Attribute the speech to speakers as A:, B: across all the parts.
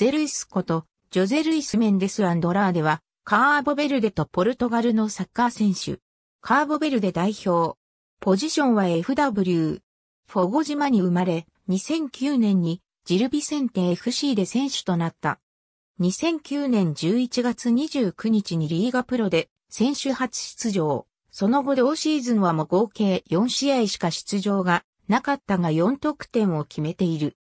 A: ゼルイスこと、ジョゼルイス・メンデス・アンドラーデは、カーボベルデとポルトガルのサッカー選手。カーボベルデ代表。ポジションは FW。フォゴ島に生まれ、2009年にジルビセンテ FC で選手となった。2009年11月29日にリーガプロで選手初出場。その後同シーズンはもう合計4試合しか出場がなかったが4得点を決めている。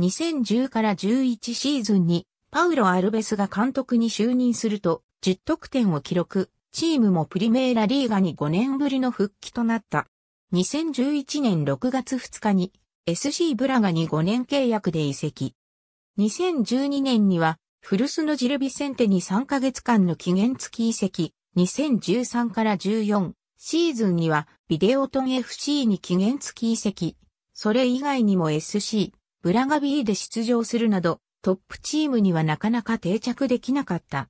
A: 2010から11シーズンにパウロ・アルベスが監督に就任すると10得点を記録、チームもプリメーラリーガに5年ぶりの復帰となった。2011年6月2日に SC ブラガに5年契約で移籍。2012年にはフルスのジルビセンテに3ヶ月間の期限付き移籍。2013から14シーズンにはビデオトン FC に期限付き移籍。それ以外にも SC、ブラガビーで出場するなど、トップチームにはなかなか定着できなかった。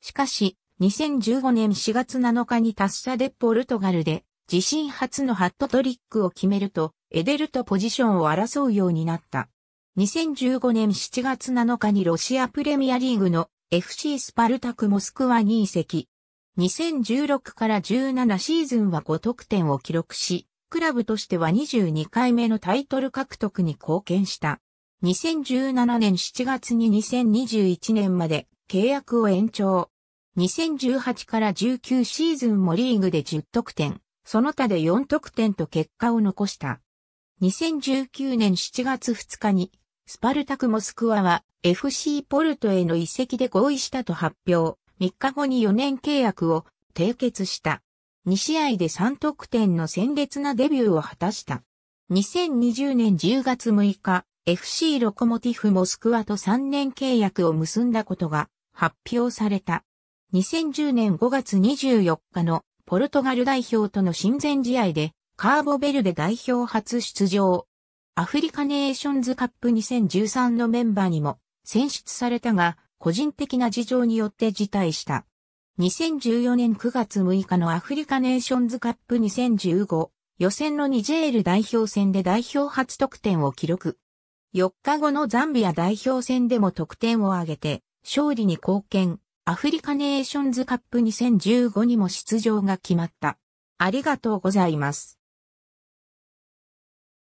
A: しかし、2015年4月7日にタッサでポルトガルで自身初のハットトリックを決めると、エデルとポジションを争うようになった。2015年7月7日にロシアプレミアリーグの FC スパルタクモスクワに移籍。2016から17シーズンは5得点を記録し、クラブとしては22回目のタイトル獲得に貢献した。2017年7月に2021年まで契約を延長。2018から19シーズンもリーグで10得点、その他で4得点と結果を残した。2019年7月2日に、スパルタクモスクワは FC ポルトへの移籍で合意したと発表、3日後に4年契約を締結した。2試合で3得点の鮮烈なデビューを果たした。2020年10月6日、FC ロコモティフモスクワと3年契約を結んだことが発表された。2010年5月24日のポルトガル代表との親善試合でカーボベルデ代表初出場。アフリカネーションズカップ2013のメンバーにも選出されたが、個人的な事情によって辞退した。2014年9月6日のアフリカネーションズカップ2015予選のニジェール代表戦で代表初得点を記録。4日後のザンビア代表戦でも得点を挙げて勝利に貢献。アフリカネーションズカップ2015にも出場が決まった。ありがとうございます。